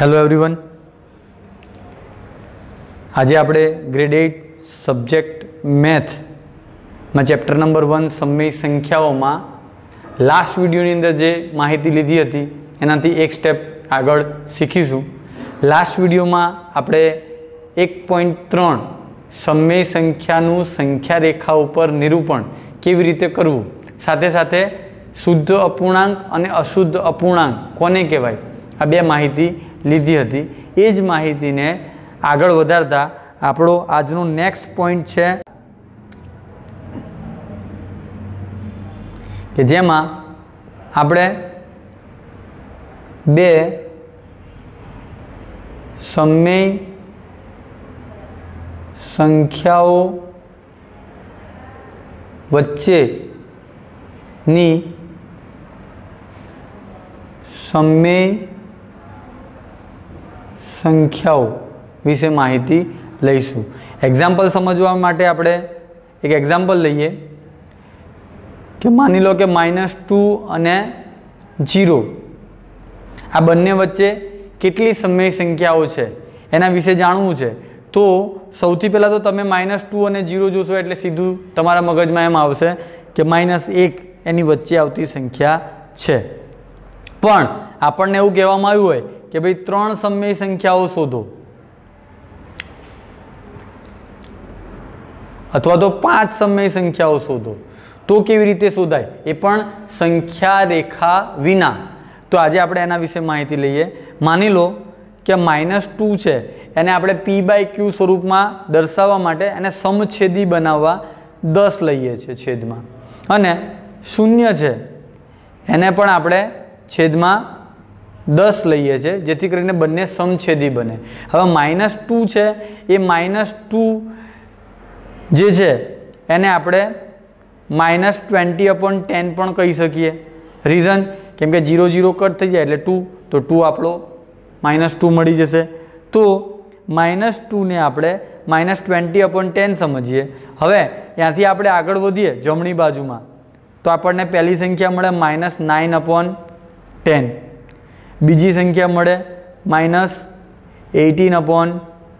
hello everyone આજે આપણે grade eight subject મેથમાં ચેપ્ટર નંબર વન સમય સંખ્યાઓમાં લાસ્ટ વિડીયોની અંદર જે માહિતી લીધી હતી એનાથી એક સ્ટેપ આગળ શીખીશું લાસ્ટ વિડીયોમાં આપણે એક પોઈન્ટ ત્રણ સમય સંખ્યાનું સંખ્યા રેખા ઉપર નિરૂપણ કેવી રીતે કરવું સાથે સાથે શુદ્ધ અપૂર્ણાંક અને અશુદ્ધ અપૂર્ણાંક કોને કહેવાય આ બે માહિતી લીધી હતી એ જ માહિતીને આગળ વધારતા આપણો આજનો નેક્સ્ટ પોઈન્ટ છે કે જેમાં આપણે બે સમય સંખ્યાઓ વચ્ચેની સમય સંખ્યાઓ વિશે માહિતી લઈશું એક્ઝામ્પલ સમજવા માટે આપણે એક એક્ઝામ્પલ લઈએ કે માની લો કે માઇનસ ટુ અને જીરો આ બંને વચ્ચે કેટલી સમય સંખ્યાઓ છે એના વિશે જાણવું છે તો સૌથી પહેલાં તો તમે માઇનસ ટુ અને ઝીરો જોશો એટલે સીધું તમારા મગજમાં એમ આવશે કે માઇનસ એક એની વચ્ચે આવતી સંખ્યા છે પણ આપણને એવું કહેવામાં આવ્યું હોય કે ભાઈ ત્રણ સમય સંખ્યાઓ શોધો અથવા તો પાંચ સમય સંખ્યાઓ શોધો તો કેવી રીતે શોધાય એ પણ સંખ્યા રેખા વિના તો આજે આપણે એના વિશે માહિતી લઈએ માની લો કે માઇનસ ટુ છે એને આપણે પી બાય ક્યુ સ્વરૂપમાં દર્શાવવા માટે એને સમછેદી બનાવવા દસ લઈએ છીએ છેદમાં અને શૂન્ય છે એને પણ આપણે છેદમાં દસ લઈએ છીએ જેથી કરીને બંને સમછેદી બને હવે માઇનસ ટુ છે એ માઇનસ ટુ જે છે એને આપણે માઇનસ ટ્વેન્ટી અપોન ટેન પણ કહી શકીએ રીઝન કેમ કે જીરો જીરો કટ થઈ જાય એટલે ટુ તો ટુ આપણો માઇનસ ટુ મળી જશે તો માઇનસ ટુને આપણે માઇનસ ટ્વેન્ટી અપોન ટેન સમજીએ હવે ત્યાંથી આપણે આગળ વધીએ જમણી બાજુમાં તો આપણને પહેલી સંખ્યા મળે માઇનસ નાઇન અપોન ટેન બીજી સંખ્યા મળે માઇનસ એટીન અપોન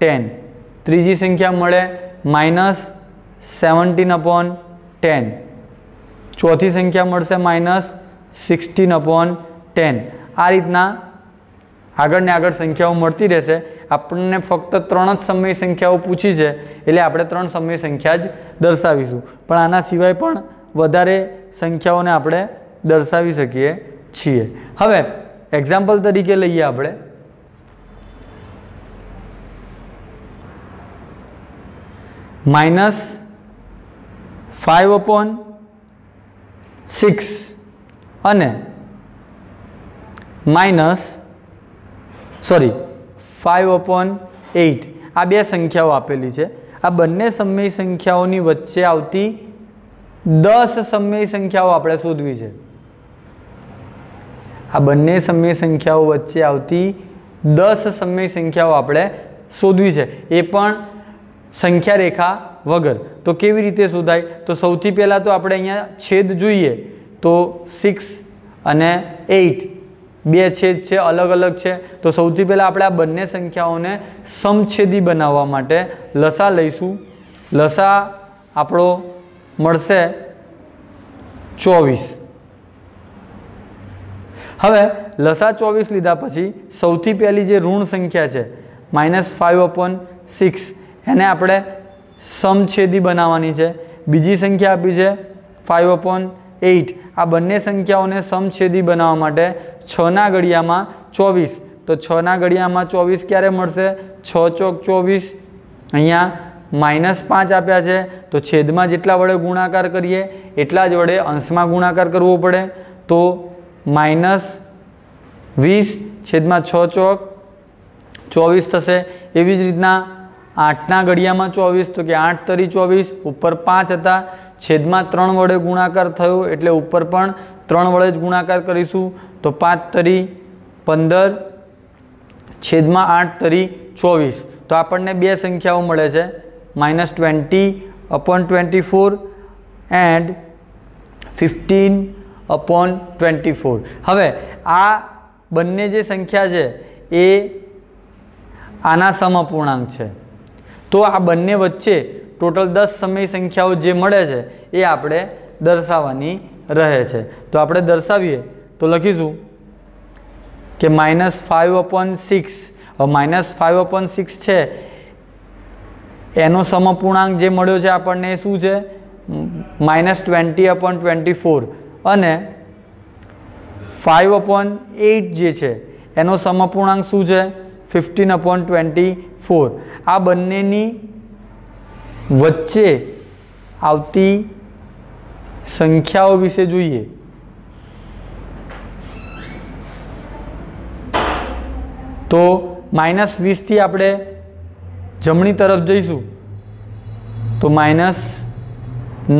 ટેન ત્રીજી સંખ્યા મળે માઇનસ સેવન્ટીન અપોન ટેન ચોથી સંખ્યા મળશે માઇનસ સિક્સટીન અપોન ટેન આ રીતના આગળ આગળ સંખ્યાઓ મળતી રહેશે આપણને ફક્ત ત્રણ જ સમય સંખ્યાઓ પૂછી છે એટલે આપણે ત્રણ સમય સંખ્યા જ દર્શાવીશું પણ આના સિવાય પણ વધારે સંખ્યાઓને આપણે દર્શાવી શકીએ છીએ હવે એક્ઝામ્પલ તરીકે લઈએ આપણે માઇનસ ફાઇવ અપોન સિક્સ અને minus sorry five upon eight આ બે સંખ્યાઓ આપેલી છે આ બંને સમય સંખ્યાઓની વચ્ચે આવતી દસ સમય સંખ્યાઓ આપણે શોધવી છે આ બંને સમય સંખ્યાઓ વચ્ચે આવતી દસ સમય સંખ્યાઓ આપણે શોધવી છે એ પણ સંખ્યા રેખા વગર તો કેવી રીતે શોધાય તો સૌથી પહેલાં તો આપણે અહીંયા છેદ જોઈએ તો સિક્સ અને એઈટ બે છેદ છે અલગ અલગ છે તો સૌથી પહેલાં આપણે આ બંને સંખ્યાઓને સમછેદી બનાવવા માટે લસા લઈશું લસા આપણો મળશે ચોવીસ હવે લસા ચોવીસ લીધા પછી સૌથી પહેલી જે ઋણ સંખ્યા છે માઇનસ ફાઇવ અપોન સિક્સ એને આપણે સમછેદી બનાવવાની છે બીજી સંખ્યા આપી છે ફાઇવ અપોન એઇટ આ બંને સંખ્યાઓને સમછેદી બનાવવા માટે છના ઘડિયામાં ચોવીસ તો છના ઘડિયામાં ચોવીસ ક્યારે મળશે છ ચોક ચોવીસ અહીંયા માઇનસ પાંચ આપ્યા છે તો છેદમાં જેટલા વડે ગુણાકાર કરીએ એટલા જ વડે અંશમાં ગુણાકાર કરવો પડે તો માઇનસ વીસ છેદમાં છ ચોક ચોવીસ થશે એવી જ રીતના આઠના ઘડિયામાં ચોવીસ તો કે આઠ તરી ચોવીસ ઉપર પાંચ હતા છેદમાં ત્રણ વડે ગુણાકાર થયો એટલે ઉપર પણ ત્રણ વડે જ ગુણાકાર કરીશું તો પાંચ તરી પંદર છેદમાં આઠ તરી ચોવીસ તો આપણને બે સંખ્યાઓ મળે છે minus twenty upon twenty four and fifteen upon twenty four હવે આ બંને જે સંખ્યા છે એ આના સમપૂર્ણાંક છે તો આ બંને વચ્ચે ટોટલ દસ સમય સંખ્યાઓ જે મળે છે એ આપણે દર્શાવવાની રહે છે તો આપણે દર્શાવીએ તો લખીશું કે minus five upon six minus five upon six છે એનો સમપૂર્ણાંક જે મળ્યો છે આપણને શું છે minus twenty upon twenty four અને ફાઇવ અપોન એઇટ જે છે એનો સમપૂર્ણાંક શું છે ફિફ્ટીન અપોન ટ્વેન્ટી ફોર આ બંનેની વચ્ચે આવતી સંખ્યાઓ વિશે જોઈએ તો માઇનસ વીસથી આપણે જમણી તરફ જઈશું તો minus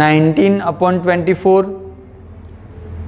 nineteen upon twenty four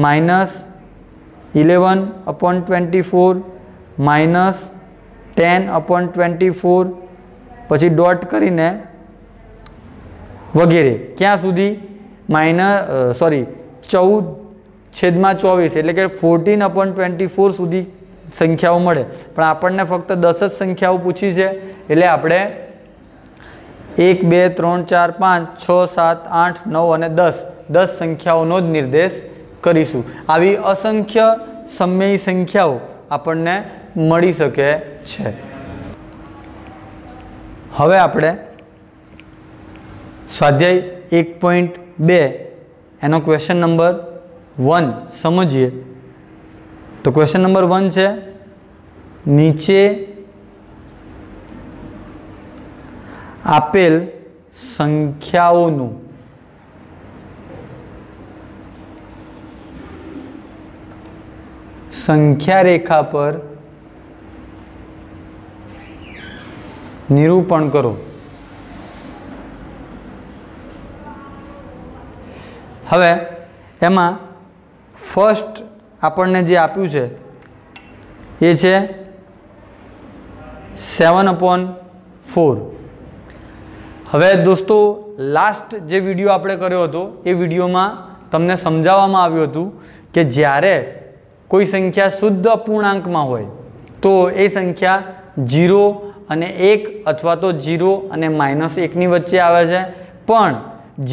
minus eleven upon twenty four minus ten upon twenty four પછી ડોટ કરીને વગેરે ક્યાં સુધી માઇનસ સોરી ચૌદ છેદમાં ચોવીસ એટલે કે ફોર્ટીન અપોન ટ્વેન્ટી ફોર સુધી સંખ્યાઓ મળે પણ આપણને ફક્ત દસ જ સંખ્યાઓ પૂછી છે એટલે આપણે એક બે ત્રણ ચાર પાંચ છ સાત આઠ નવ અને દસ દસ સંખ્યાઓનો જ નિર્દેશ કરીશું આવી અસંખ્ય સમય સંખ્યાઓ આપણને મળી શકે છે હવે આપણે સ્વાધ્યાય એક પોઈન્ટ બે એનો ક્વેશ્ચન નંબર વન સમજીએ તો ક્વેશ્ચન નંબર વન છે નીચે આપેલ સંખ્યાઓનું સંખ્યા રેખા પર નિરૂપણ કરો હવે એમાં ફર્સ્ટ આપણને જે આપ્યું છે એ છે સેવન અપોન ફોર હવે દોસ્તો લાસ્ટ જે વિડીયો આપણે કર્યો હતો એ વિડીયોમાં તમને સમજાવવામાં આવ્યું હતું કે જ્યારે કોઈ સંખ્યા શુદ્ધ અપૂર્ણાંકમાં હોય તો એ સંખ્યા જીરો અને એક અથવા તો જીરો અને માઇનસ એકની વચ્ચે આવે છે પણ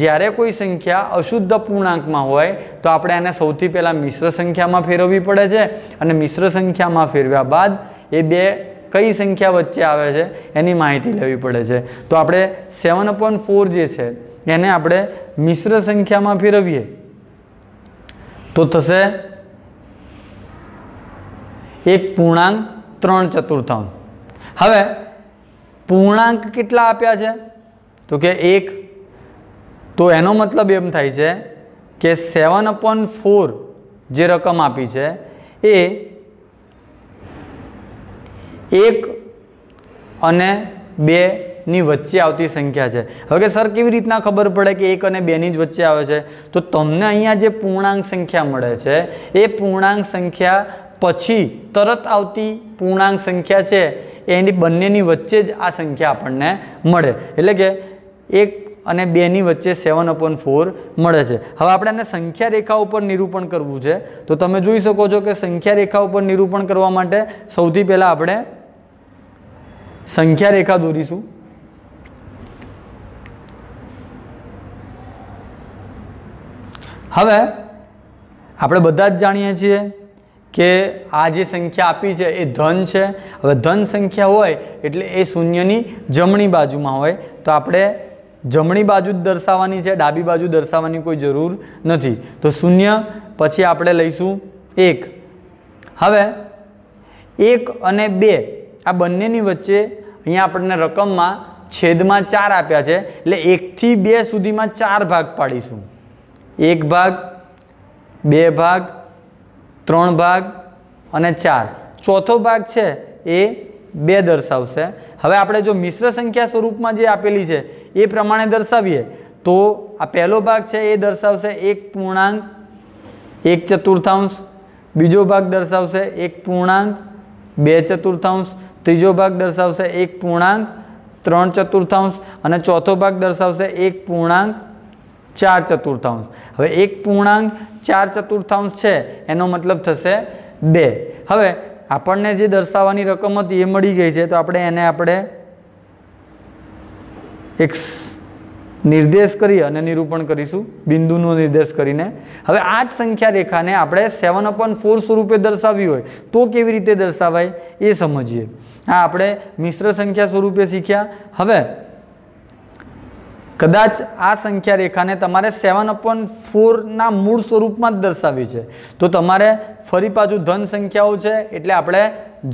જ્યારે કોઈ સંખ્યા અશુદ્ધ પૂર્ણાંકમાં હોય તો આપણે એને સૌથી પહેલાં મિશ્ર સંખ્યામાં ફેરવવી પડે છે અને મિશ્ર સંખ્યામાં ફેરવ્યા બાદ એ બે કઈ સંખ્યા વચ્ચે આવે છે એની માહિતી લેવી પડે છે તો આપણે સેવન અપોન ફોર જે છે એને આપણે મિશ્ર સંખ્યામાં ફેરવીએ તો થશે એક પૂર્ણાંક ત્રણ ચતુર્થાંશ હવે પૂર્ણાંક કેટલા આપ્યા છે તો કે એક તો એનો મતલબ એમ થાય છે કે સેવન અપોન ફોર જે રકમ આપી છે એ એક અને બેની વચ્ચે આવતી સંખ્યા છે હવે કે સર કેવી રીતના ખબર પડે કે એક અને બેની જ વચ્ચે આવે છે તો તમને અહીંયા જે પૂર્ણાંક સંખ્યા મળે છે એ પૂર્ણાંક સંખ્યા પછી તરત આવતી પૂર્ણાંક સંખ્યા છે એની બંનેની વચ્ચે જ આ સંખ્યા આપણને મળે એટલે કે એક અને બેની વચ્ચે સેવન અપોન ફોર મળે છે હવે આપણે આને સંખ્યા રેખા ઉપર નિરૂપણ કરવું છે તો તમે જોઈ શકો છો કે સંખ્યા રેખા ઉપર નિરૂપણ કરવા માટે સૌથી પહેલાં આપણે સંખ્યા રેખા દોરીશું હવે આપણે બધા જ જાણીએ છીએ કે આ જે સંખ્યા આપી છે એ ધન છે હવે ધન સંખ્યા હોય એટલે એ શૂન્યની જમણી બાજુમાં હોય તો આપણે જમણી બાજુ જ દર્શાવવાની છે ડાબી બાજુ દર્શાવવાની કોઈ જરૂર નથી તો શૂન્ય પછી આપણે લઈશું એક હવે એક અને બે આ બંનેની વચ્ચે અહીંયા આપણને રકમમાં છેદમાં ચાર આપ્યા છે એટલે એકથી બે સુધીમાં ચાર ભાગ પાડીશું એક ભાગ બે ભાગ ત્રણ ભાગ અને ચાર ચોથો ભાગ છે એ બે દર્શાવશે હવે આપણે જો મિશ્ર સંખ્યા સ્વરૂપમાં જે આપેલી છે એ પ્રમાણે દર્શાવીએ તો આ પહેલો ભાગ છે એ દર્શાવશે એક પૂર્ણાંક એક ચતુર્થાંશ બીજો ભાગ દર્શાવશે એક પૂર્ણાંક બે ચતુર્થાંશ ત્રીજો ભાગ દર્શાવશે એક પૂર્ણાંક ત્રણ ચતુર્થાંશ અને ચોથો ભાગ દર્શાવશે એક પૂર્ણાંક ચાર ચતુર્થાંશ હવે એક પૂર્ણાંક ચાર ચતુર્થાંશ છે એનો મતલબ થશે બે હવે આપણને જે દર્શાવવાની રકમ હતી એ મળી ગઈ છે તો આપણે એને આપણે એક નિર્દેશ કરી અને નિરૂપણ કરીશું બિંદુનો નિર્દેશ કરીને હવે આ જ સંખ્યા રેખાને આપણે સેવન અપોન ફોર સ્વરૂપે દર્શાવી હોય તો કેવી રીતે દર્શાવાય એ સમજીએ આ આપણે મિશ્ર સંખ્યા સ્વરૂપે શીખ્યા હવે કદાચ આ સંખ્યા રેખાને તમારે સેવન અપોઈન્ટ ફોરના મૂળ સ્વરૂપમાં જ દર્શાવી છે તો તમારે ફરી પાછું ધન સંખ્યાઓ છે એટલે આપણે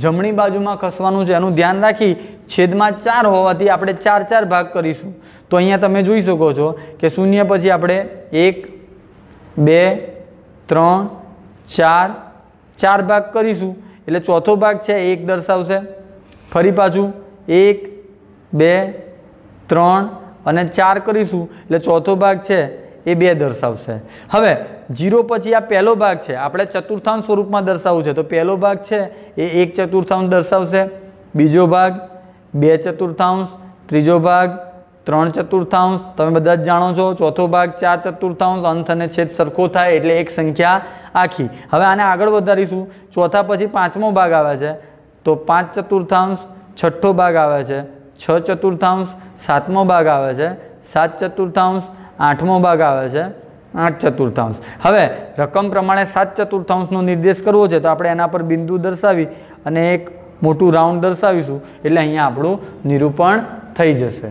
જમણી બાજુમાં ખસવાનું છે એનું ધ્યાન રાખી છેદમાં ચાર હોવાથી આપણે ચાર ચાર ભાગ કરીશું તો અહીંયા તમે જોઈ શકો છો કે શૂન્ય પછી આપણે એક બે ત્રણ ચાર ચાર ભાગ કરીશું એટલે ચોથો ભાગ છે એક દર્શાવશે ફરી પાછું એક બે ત્રણ અને ચાર કરીશું એટલે ચોથો ભાગ છે એ બે દર્શાવશે હવે જીરો પછી આ પહેલો ભાગ છે આપણે ચતુર્થાંશ સ્વરૂપમાં દર્શાવવું છે તો પહેલો ભાગ છે એ એક ચતુર્થાંશ દર્શાવશે બીજો ભાગ બે ચતુર્થાંશ ત્રીજો ભાગ ત્રણ ચતુર્થાંશ તમે બધા જ જાણો છો ચોથો ભાગ ચાર ચતુર્થાંશ અંત અને છેદ સરખો થાય એટલે એક સંખ્યા આખી હવે આને આગળ વધારીશું ચોથા પછી પાંચમો ભાગ આવે છે તો પાંચ ચતુર્થાંશ છઠ્ઠો ભાગ આવે છે છ ચતુર્થાંશ સાતમો ભાગ આવે છે સાત ચતુર્થાંશ આઠમો ભાગ આવે છે આઠ ચતુર્થાંશ હવે રકમ પ્રમાણે સાત ચતુર્થાંશનો નિર્દેશ કરવો છે તો આપણે એના પર બિંદુ દર્શાવી અને એક મોટું રાઉન્ડ દર્શાવીશું એટલે અહીંયા આપણું નિરૂપણ થઈ જશે